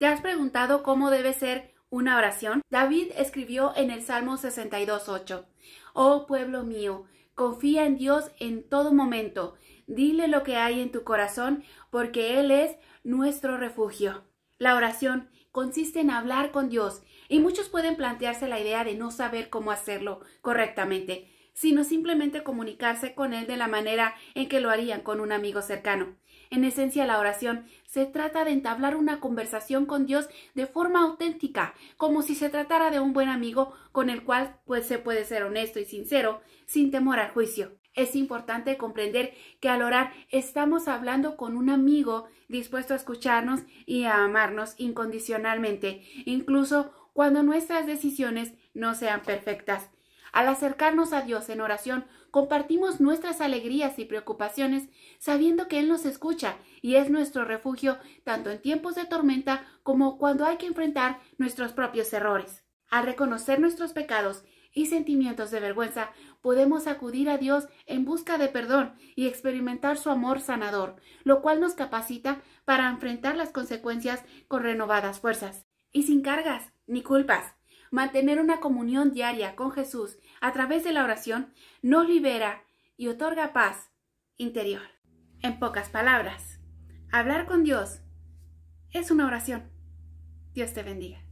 ¿Te has preguntado cómo debe ser una oración? David escribió en el Salmo 62.8, Oh pueblo mío, confía en Dios en todo momento, dile lo que hay en tu corazón, porque Él es nuestro refugio. La oración consiste en hablar con Dios, y muchos pueden plantearse la idea de no saber cómo hacerlo correctamente sino simplemente comunicarse con Él de la manera en que lo harían con un amigo cercano. En esencia, la oración se trata de entablar una conversación con Dios de forma auténtica, como si se tratara de un buen amigo con el cual pues, se puede ser honesto y sincero, sin temor al juicio. Es importante comprender que al orar estamos hablando con un amigo dispuesto a escucharnos y a amarnos incondicionalmente, incluso cuando nuestras decisiones no sean perfectas. Al acercarnos a Dios en oración, compartimos nuestras alegrías y preocupaciones, sabiendo que Él nos escucha y es nuestro refugio tanto en tiempos de tormenta como cuando hay que enfrentar nuestros propios errores. Al reconocer nuestros pecados y sentimientos de vergüenza, podemos acudir a Dios en busca de perdón y experimentar su amor sanador, lo cual nos capacita para enfrentar las consecuencias con renovadas fuerzas y sin cargas ni culpas. Mantener una comunión diaria con Jesús a través de la oración nos libera y otorga paz interior. En pocas palabras, hablar con Dios es una oración. Dios te bendiga.